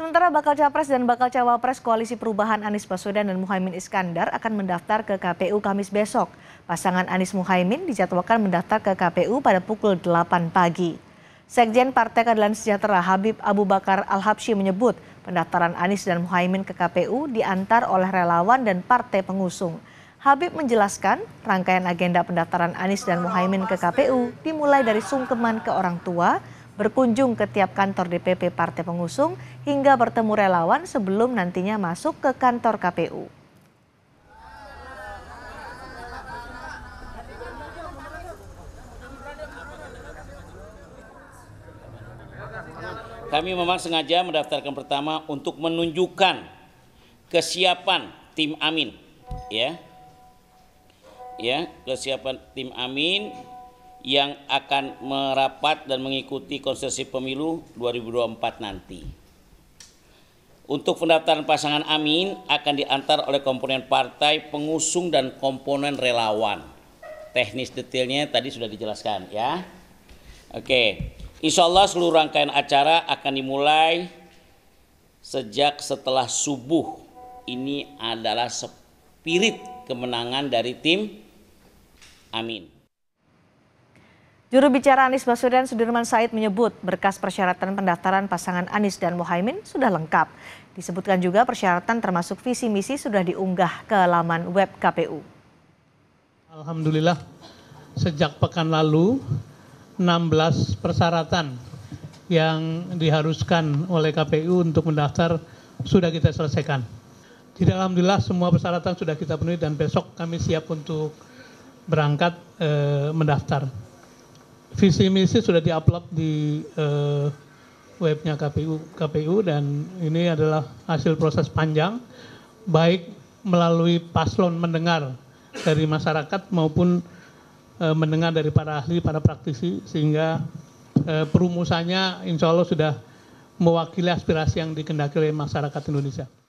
Sementara bakal capres dan bakal cawapres Koalisi Perubahan Anies Baswedan dan Muhaimin Iskandar akan mendaftar ke KPU Kamis besok. Pasangan Anies Muhaimin dijadwalkan mendaftar ke KPU pada pukul 8 pagi. Sekjen Partai Keadilan Sejahtera Habib Abu Bakar Al-Habsyi menyebut pendaftaran Anies dan Muhaimin ke KPU diantar oleh relawan dan partai pengusung. Habib menjelaskan rangkaian agenda pendaftaran Anies dan Muhaimin ke KPU dimulai dari sungkeman ke orang tua, berkunjung ke tiap kantor DPP partai pengusung, hingga bertemu relawan sebelum nantinya masuk ke kantor KPU. Kami memang sengaja mendaftarkan pertama untuk menunjukkan kesiapan tim Amin, ya, ya kesiapan tim Amin yang akan merapat dan mengikuti konsesi pemilu 2024 nanti. Untuk pendaftaran pasangan Amin akan diantar oleh komponen partai pengusung dan komponen relawan. Teknis detailnya tadi sudah dijelaskan ya. Oke, insya Allah seluruh rangkaian acara akan dimulai sejak setelah subuh. Ini adalah spirit kemenangan dari tim Amin. Juru bicara Anies Baswedan Sudirman Said menyebut berkas persyaratan pendaftaran pasangan Anies dan Mohaimin sudah lengkap. Disebutkan juga persyaratan termasuk visi misi sudah diunggah ke laman web KPU. Alhamdulillah sejak pekan lalu 16 persyaratan yang diharuskan oleh KPU untuk mendaftar sudah kita selesaikan. Jadi alhamdulillah semua persyaratan sudah kita penuhi dan besok kami siap untuk berangkat e, mendaftar visi misi sudah diupload di uh, webnya KPU KPU dan ini adalah hasil proses panjang baik melalui paslon mendengar dari masyarakat maupun e, mendengar dari para ahli, para praktisi sehingga e, perumusannya insya Allah sudah mewakili aspirasi yang dikendaki oleh masyarakat Indonesia.